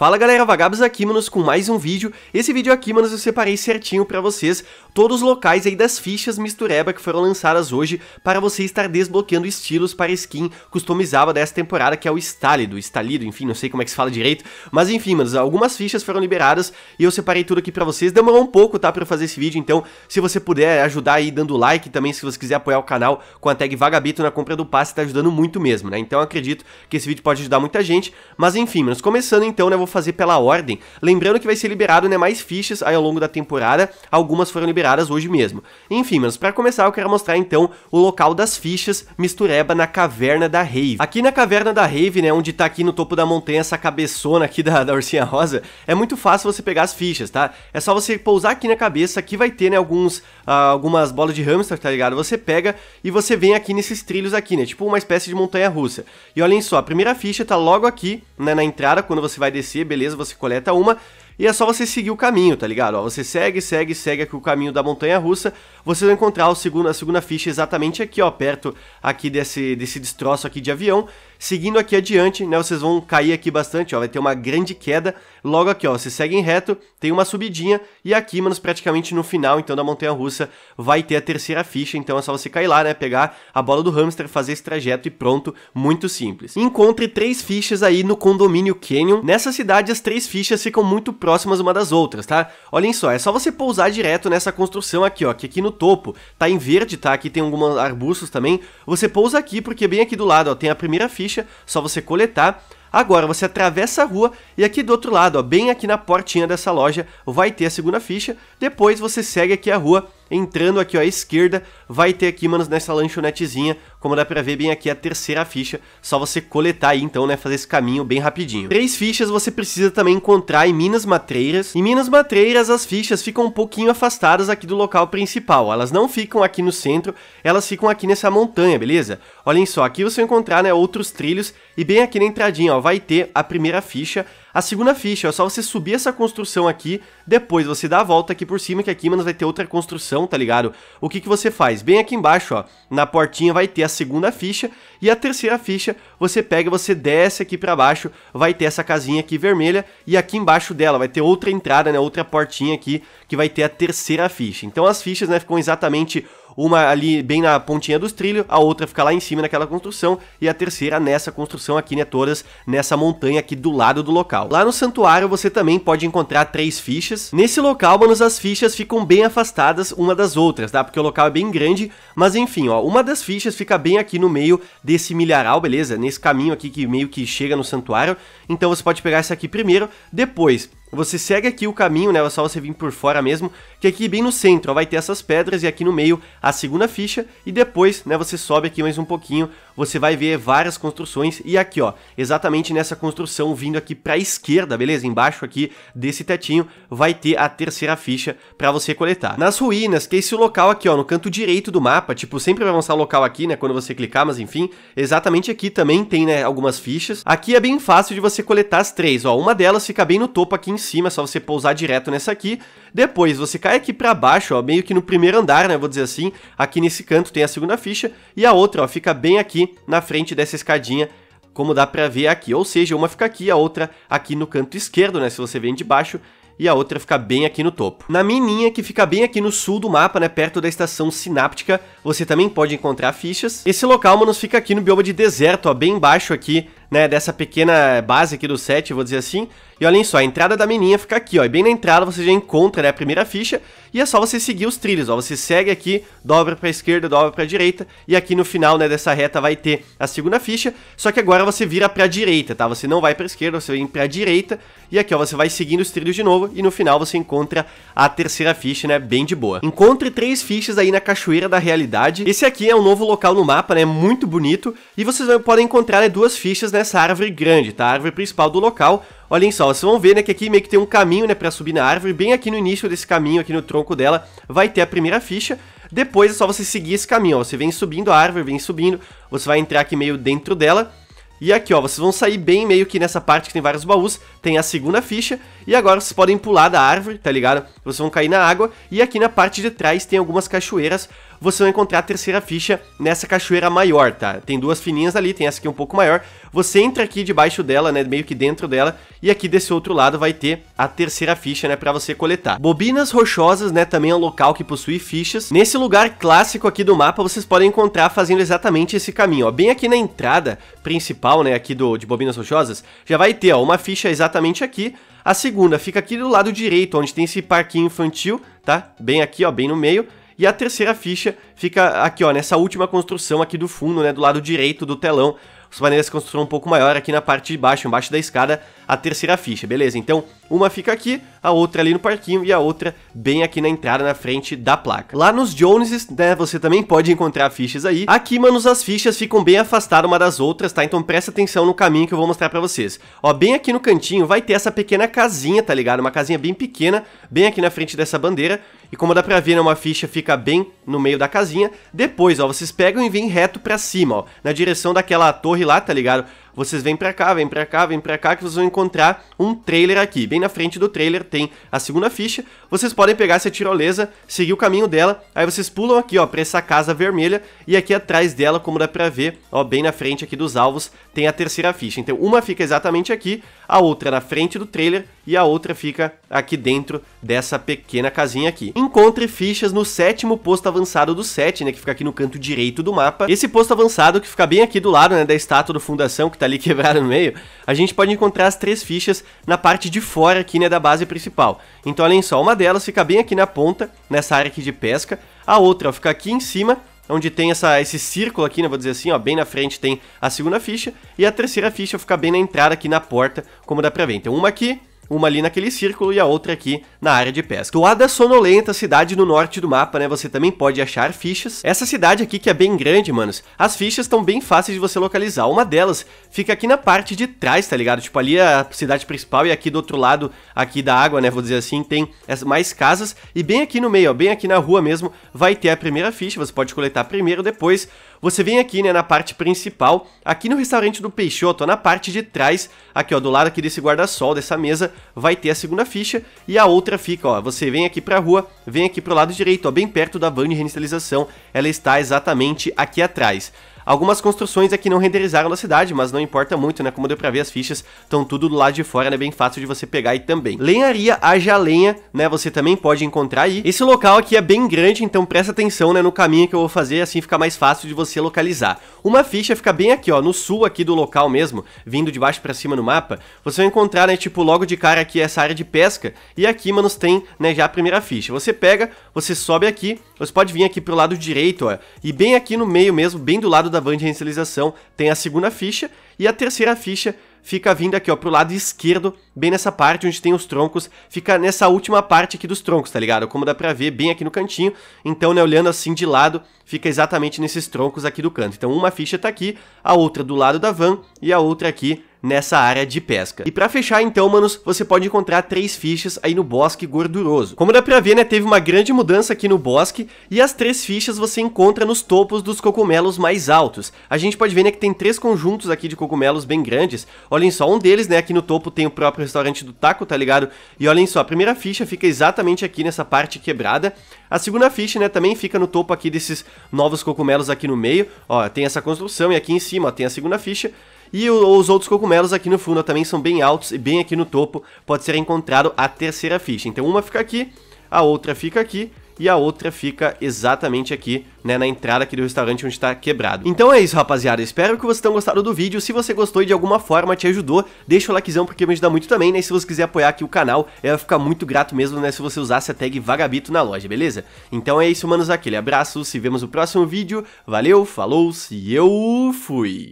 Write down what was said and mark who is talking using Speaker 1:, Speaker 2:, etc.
Speaker 1: Fala galera, Vagabos aqui, manos, com mais um vídeo. Esse vídeo aqui, manos, eu separei certinho pra vocês todos os locais aí das fichas mistureba que foram lançadas hoje para você estar desbloqueando estilos para skin customizada dessa temporada, que é o Stálido, Stalido, enfim, não sei como é que se fala direito. Mas enfim, manos, algumas fichas foram liberadas e eu separei tudo aqui pra vocês. Demorou um pouco, tá, pra eu fazer esse vídeo, então se você puder ajudar aí dando like também, se você quiser apoiar o canal com a tag Vagabito na compra do passe, tá ajudando muito mesmo, né? Então acredito que esse vídeo pode ajudar muita gente. Mas enfim, manos, começando então, né, vou fazer pela ordem. Lembrando que vai ser liberado né, mais fichas aí ao longo da temporada, algumas foram liberadas hoje mesmo. Enfim, mas para começar eu quero mostrar então o local das fichas mistureba na Caverna da Rave. Aqui na Caverna da Rave, né, onde tá aqui no topo da montanha essa cabeçona aqui da, da Ursinha Rosa, é muito fácil você pegar as fichas, tá? É só você pousar aqui na cabeça, aqui vai ter né, alguns algumas bolas de hamster, tá ligado? Você pega e você vem aqui nesses trilhos aqui, né? Tipo uma espécie de montanha russa. E olhem só, a primeira ficha tá logo aqui, né, na entrada, quando você vai descer, beleza, você coleta uma. E é só você seguir o caminho, tá ligado? Ó, você segue, segue, segue aqui o caminho da montanha russa. Você vai encontrar o segundo, a segunda ficha exatamente aqui, ó, perto aqui desse, desse destroço aqui de avião. Seguindo aqui adiante, né, vocês vão cair aqui bastante, ó, vai ter uma grande queda. Logo aqui, ó, vocês seguem reto, tem uma subidinha e aqui, manos, praticamente no final, então, da montanha russa, vai ter a terceira ficha, então é só você cair lá, né, pegar a bola do hamster, fazer esse trajeto e pronto, muito simples. Encontre três fichas aí no condomínio Canyon. Nessa cidade, as três fichas ficam muito próximas uma das outras, tá? Olhem só, é só você pousar direto nessa construção aqui, ó, que aqui no topo tá em verde, tá? Aqui tem alguns arbustos também. Você pousa aqui porque bem aqui do lado, ó, tem a primeira ficha ficha, só você coletar. Agora você atravessa a rua e aqui do outro lado, ó, bem aqui na portinha dessa loja, vai ter a segunda ficha. Depois você segue aqui a rua entrando aqui ó, à esquerda, vai ter aqui, manos, nessa lanchonetezinha, como dá pra ver bem aqui a terceira ficha, só você coletar aí então, né, fazer esse caminho bem rapidinho. Três fichas você precisa também encontrar em Minas Matreiras, em Minas Matreiras as fichas ficam um pouquinho afastadas aqui do local principal, elas não ficam aqui no centro, elas ficam aqui nessa montanha, beleza? Olhem só, aqui você vai encontrar, né, outros trilhos, e bem aqui na entradinha, ó, vai ter a primeira ficha, a segunda ficha é só você subir essa construção aqui, depois você dá a volta aqui por cima, que aqui, mano, vai ter outra construção, tá ligado? O que que você faz? Bem aqui embaixo, ó, na portinha vai ter a segunda ficha, e a terceira ficha você pega, você desce aqui pra baixo, vai ter essa casinha aqui vermelha, e aqui embaixo dela vai ter outra entrada, né, outra portinha aqui, que vai ter a terceira ficha. Então as fichas, né, ficam exatamente uma ali bem na pontinha dos trilhos, a outra fica lá em cima naquela construção e a terceira nessa construção aqui, né, todas nessa montanha aqui do lado do local. Lá no santuário você também pode encontrar três fichas. Nesse local, manos, as fichas ficam bem afastadas uma das outras, tá? Porque o local é bem grande, mas enfim, ó, uma das fichas fica bem aqui no meio desse milharal, beleza? Nesse caminho aqui que meio que chega no santuário. Então você pode pegar essa aqui primeiro, depois você segue aqui o caminho, né? É só você vir por fora mesmo, que aqui bem no centro ó, vai ter essas pedras e aqui no meio a segunda ficha e depois, né, você sobe aqui mais um pouquinho, você vai ver várias construções e aqui, ó, exatamente nessa construção vindo aqui para a esquerda, beleza? Embaixo aqui desse tetinho vai ter a terceira ficha para você coletar. Nas ruínas, que é esse local aqui, ó, no canto direito do mapa, tipo, sempre vai mostrar o local aqui, né, quando você clicar, mas enfim, exatamente aqui também tem, né, algumas fichas. Aqui é bem fácil de você coletar as três, ó, uma delas fica bem no topo aqui em cima, é só você pousar direto nessa aqui. Depois você cai aqui para baixo, ó, meio que no primeiro andar, né, vou dizer assim. Aqui nesse canto tem a segunda ficha e a outra, ó, fica bem aqui na frente dessa escadinha como dá para ver aqui, ou seja, uma fica aqui, a outra aqui no canto esquerdo, né, se você vem de baixo, e a outra fica bem aqui no topo. Na mininha, que fica bem aqui no sul do mapa, né, perto da estação sináptica, você também pode encontrar fichas. Esse local, mano fica aqui no bioma de deserto, ó, bem embaixo aqui né, dessa pequena base aqui do set, vou dizer assim. E olhem só, a entrada da menina fica aqui, ó. E bem na entrada você já encontra né, a primeira ficha e é só você seguir os trilhos, ó. Você segue aqui, dobra pra esquerda, dobra pra direita e aqui no final né, dessa reta vai ter a segunda ficha, só que agora você vira pra direita, tá? Você não vai pra esquerda, você vem pra direita e aqui, ó, você vai seguindo os trilhos de novo e no final você encontra a terceira ficha, né, bem de boa. Encontre três fichas aí na Cachoeira da Realidade. Esse aqui é um novo local no mapa, né, muito bonito e vocês podem encontrar né, duas fichas, né, essa árvore grande, tá? A árvore principal do local. Olhem só, vocês vão ver, né, que aqui meio que tem um caminho, né, pra subir na árvore. Bem aqui no início desse caminho, aqui no tronco dela, vai ter a primeira ficha. Depois é só você seguir esse caminho, ó. Você vem subindo a árvore, vem subindo. Você vai entrar aqui meio dentro dela. E aqui, ó, vocês vão sair bem meio que nessa parte que tem vários baús, tem a segunda ficha, e agora vocês podem pular da árvore, tá ligado? Vocês vão cair na água, e aqui na parte de trás tem algumas cachoeiras você vai encontrar a terceira ficha nessa cachoeira maior, tá? Tem duas fininhas ali, tem essa aqui um pouco maior. Você entra aqui debaixo dela, né, meio que dentro dela, e aqui desse outro lado vai ter a terceira ficha, né, pra você coletar. Bobinas Rochosas, né, também é um local que possui fichas. Nesse lugar clássico aqui do mapa, vocês podem encontrar fazendo exatamente esse caminho, ó. Bem aqui na entrada principal, né, aqui do, de Bobinas Rochosas, já vai ter, ó, uma ficha exatamente aqui, a segunda fica aqui do lado direito, onde tem esse parquinho infantil, tá? Bem aqui, ó, bem no meio. E a terceira ficha fica aqui, ó, nessa última construção aqui do fundo, né, do lado direito do telão. Os painéis se construção um pouco maior aqui na parte de baixo, embaixo da escada, a terceira ficha, beleza? Então, uma fica aqui, a outra ali no parquinho e a outra bem aqui na entrada, na frente da placa. Lá nos Joneses, né, você também pode encontrar fichas aí. Aqui, manos, as fichas ficam bem afastadas uma das outras, tá? Então presta atenção no caminho que eu vou mostrar pra vocês. Ó, bem aqui no cantinho vai ter essa pequena casinha, tá ligado? Uma casinha bem pequena, bem aqui na frente dessa bandeira. E como dá pra ver, né, uma ficha fica bem no meio da casinha. Depois, ó, vocês pegam e vêm reto pra cima, ó, na direção daquela torre lá, tá ligado? vocês vêm pra cá, vêm pra cá, vêm pra cá, que vocês vão encontrar um trailer aqui. Bem na frente do trailer tem a segunda ficha. Vocês podem pegar essa tirolesa, seguir o caminho dela, aí vocês pulam aqui, ó, pra essa casa vermelha, e aqui atrás dela, como dá pra ver, ó, bem na frente aqui dos alvos, tem a terceira ficha. Então uma fica exatamente aqui, a outra na frente do trailer e a outra fica aqui dentro dessa pequena casinha aqui. Encontre fichas no sétimo posto avançado do set, né, que fica aqui no canto direito do mapa. Esse posto avançado que fica bem aqui do lado, né, da estátua do Fundação, que tá ali quebrada no meio, a gente pode encontrar as três fichas na parte de fora aqui, né, da base principal. Então, olhem só, uma delas fica bem aqui na ponta, nessa área aqui de pesca, a outra ó, fica aqui em cima, onde tem essa, esse círculo aqui, né, vou dizer assim, ó, bem na frente tem a segunda ficha, e a terceira ficha fica bem na entrada aqui na porta, como dá pra ver. Então uma aqui, uma ali naquele círculo e a outra aqui na área de pesca. Do lado da sonolenta cidade no norte do mapa, né, você também pode achar fichas. Essa cidade aqui que é bem grande, manos, as fichas estão bem fáceis de você localizar. Uma delas fica aqui na parte de trás, tá ligado? Tipo, ali é a cidade principal e aqui do outro lado, aqui da água, né, vou dizer assim, tem mais casas. E bem aqui no meio, ó, bem aqui na rua mesmo, vai ter a primeira ficha, você pode coletar primeiro, depois você vem aqui, né, na parte principal, aqui no restaurante do Peixoto, na parte de trás, aqui, ó, do lado aqui desse guarda-sol, dessa mesa, vai ter a segunda ficha e a outra fica, ó, você vem aqui pra rua, vem aqui pro lado direito, ó, bem perto da van de reinicialização, ela está exatamente aqui atrás. Algumas construções aqui não renderizaram na cidade, mas não importa muito, né? Como deu pra ver, as fichas estão tudo do lado de fora, né? Bem fácil de você pegar aí também. Lenharia, haja lenha, né? Você também pode encontrar aí. Esse local aqui é bem grande, então presta atenção, né? No caminho que eu vou fazer, assim fica mais fácil de você localizar. Uma ficha fica bem aqui, ó, no sul aqui do local mesmo, vindo de baixo pra cima no mapa. Você vai encontrar, né? Tipo, logo de cara aqui essa área de pesca. E aqui, manos, tem, né? Já a primeira ficha. Você pega, você sobe aqui, você pode vir aqui pro lado direito, ó. E bem aqui no meio mesmo, bem do lado lado da van de reinicialização tem a segunda ficha e a terceira ficha fica vindo aqui, ó, pro lado esquerdo, bem nessa parte onde tem os troncos, fica nessa última parte aqui dos troncos, tá ligado? Como dá para ver, bem aqui no cantinho, então, né, olhando assim de lado, fica exatamente nesses troncos aqui do canto. Então, uma ficha tá aqui, a outra do lado da van e a outra aqui nessa área de pesca. E para fechar então, manos, você pode encontrar três fichas aí no bosque gorduroso. Como dá pra ver, né, teve uma grande mudança aqui no bosque e as três fichas você encontra nos topos dos cogumelos mais altos. A gente pode ver, né, que tem três conjuntos aqui de cogumelos bem grandes. Olhem só, um deles, né, aqui no topo tem o próprio restaurante do taco, tá ligado? E olhem só, a primeira ficha fica exatamente aqui nessa parte quebrada. A segunda ficha, né, também fica no topo aqui desses novos cogumelos aqui no meio. Ó, tem essa construção e aqui em cima, ó, tem a segunda ficha. E o, os outros cogumelos aqui no fundo também são bem altos e bem aqui no topo pode ser encontrado a terceira ficha. Então uma fica aqui, a outra fica aqui e a outra fica exatamente aqui, né, na entrada aqui do restaurante onde está quebrado. Então é isso, rapaziada, espero que vocês tenham gostado do vídeo, se você gostou e de alguma forma te ajudou, deixa o likezão porque me ajuda muito também, né, e se você quiser apoiar aqui o canal, eu ficar muito grato mesmo, né, se você usasse a tag Vagabito na loja, beleza? Então é isso, manos, aquele abraço, se vemos no próximo vídeo, valeu, falou, se eu fui!